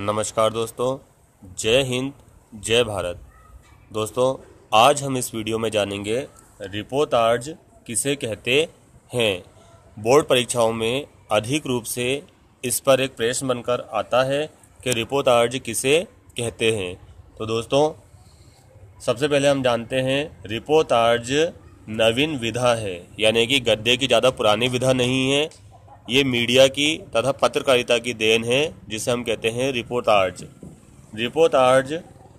नमस्कार दोस्तों जय हिंद जय भारत दोस्तों आज हम इस वीडियो में जानेंगे रिपोतार्ज किसे कहते हैं बोर्ड परीक्षाओं में अधिक रूप से इस पर एक प्रश्न बनकर आता है कि रिपोतार्ज किसे कहते हैं तो दोस्तों सबसे पहले हम जानते हैं रिपोतार्ज नवीन विधा है यानी कि गद्दे की ज़्यादा पुरानी विधा नहीं है ये मीडिया की तथा पत्रकारिता की देन है जिसे हम कहते हैं रिपोर्टार्ज रिपोर्टार्ज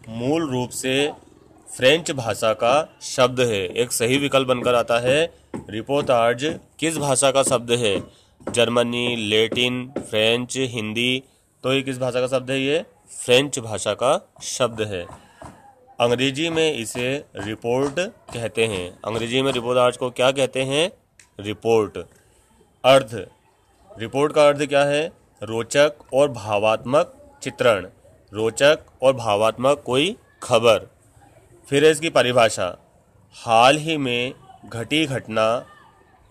मूल रूप से फ्रेंच भाषा का शब्द है एक सही विकल्प बनकर आता है रिपोर्टार्ज किस भाषा का शब्द है जर्मनी लेटिन फ्रेंच हिंदी तो ये किस भाषा का शब्द है ये फ्रेंच भाषा का शब्द है अंग्रेजी में इसे रिपोर्ट कहते हैं अंग्रेजी में रिपोर्ट आर्ट को क्या कहते हैं रिपोर्ट अर्थ रिपोर्ट का अर्थ क्या है रोचक और भावात्मक चित्रण रोचक और भावात्मक कोई खबर फिर है इसकी परिभाषा हाल ही में घटी घटना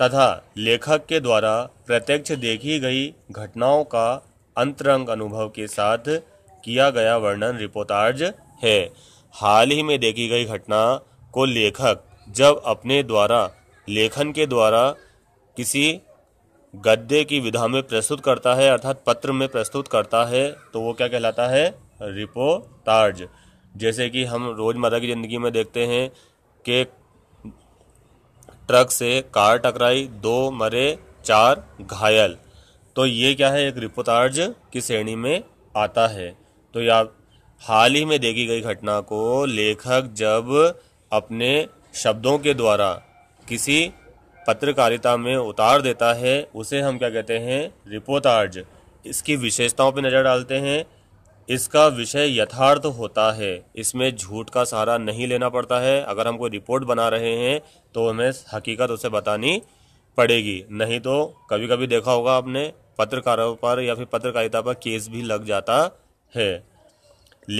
तथा लेखक के द्वारा प्रत्यक्ष देखी गई घटनाओं का अंतरंग अनुभव के साथ किया गया वर्णन रिपोर्टार्ज है हाल ही में देखी गई घटना को लेखक जब अपने द्वारा लेखन के द्वारा किसी गद्य की विधा में प्रस्तुत करता है अर्थात पत्र में प्रस्तुत करता है तो वो क्या कहलाता है रिपोर्टार्ज जैसे कि हम रोज़मर्रा की ज़िंदगी में देखते हैं कि ट्रक से कार टकराई दो मरे चार घायल तो ये क्या है एक रिपोर्टार्ज की श्रेणी में आता है तो या हाल ही में देखी गई घटना को लेखक जब अपने शब्दों के द्वारा किसी पत्रकारिता में उतार देता है उसे हम क्या कहते हैं रिपोर्टार्ज इसकी विशेषताओं पर नज़र डालते हैं इसका विषय यथार्थ होता है इसमें झूठ का सहारा नहीं लेना पड़ता है अगर हम कोई रिपोर्ट बना रहे हैं तो हमें हकीकत उसे बतानी पड़ेगी नहीं तो कभी कभी देखा होगा आपने पत्रकारों पर या फिर पत्रकारिता पर केस भी लग जाता है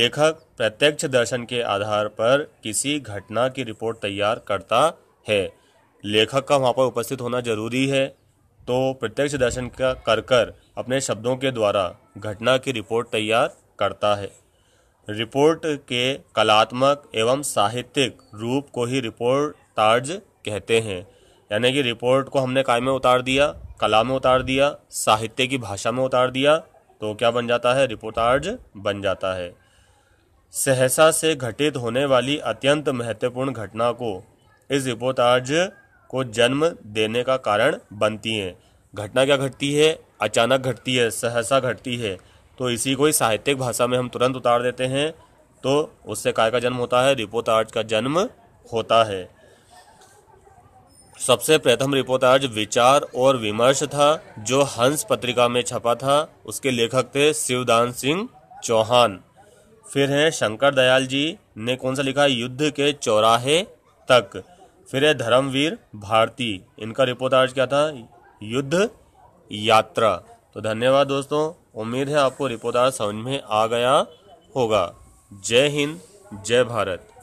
लेखक प्रत्यक्ष दर्शन के आधार पर किसी घटना की रिपोर्ट तैयार करता है लेखक का वहाँ पर उपस्थित होना जरूरी है तो प्रत्यक्ष दर्शन का कर कर अपने शब्दों के द्वारा घटना की रिपोर्ट तैयार करता है रिपोर्ट के कलात्मक एवं साहित्यिक रूप को ही रिपोर्टार्ज कहते हैं यानी कि रिपोर्ट को हमने काय में उतार दिया कला में उतार दिया साहित्य की भाषा में उतार दिया तो क्या बन जाता है रिपोर्टार्ज बन जाता है सहसा से घटित होने वाली अत्यंत महत्वपूर्ण घटना को इस रिपोर्टार्ज को जन्म देने का कारण बनती हैं घटना क्या घटती है अचानक घटती है सहसा घटती है तो इसी को ही साहित्यिक भाषा में हम तुरंत उतार देते हैं तो उससे काय का जन्म होता है रिपोतार्ज का जन्म होता है सबसे प्रथम रिपोतार्ज विचार और विमर्श था जो हंस पत्रिका में छपा था उसके लेखक थे शिवदान सिंह चौहान फिर हैं शंकर दयाल जी ने कौन सा लिखा युद्ध के चौराहे तक फिर है धर्मवीर भारती इनका रिपोर्टार्ज क्या था युद्ध यात्रा तो धन्यवाद दोस्तों उम्मीद है आपको रिपोर्टार्ज समझ में आ गया होगा जय हिंद जय भारत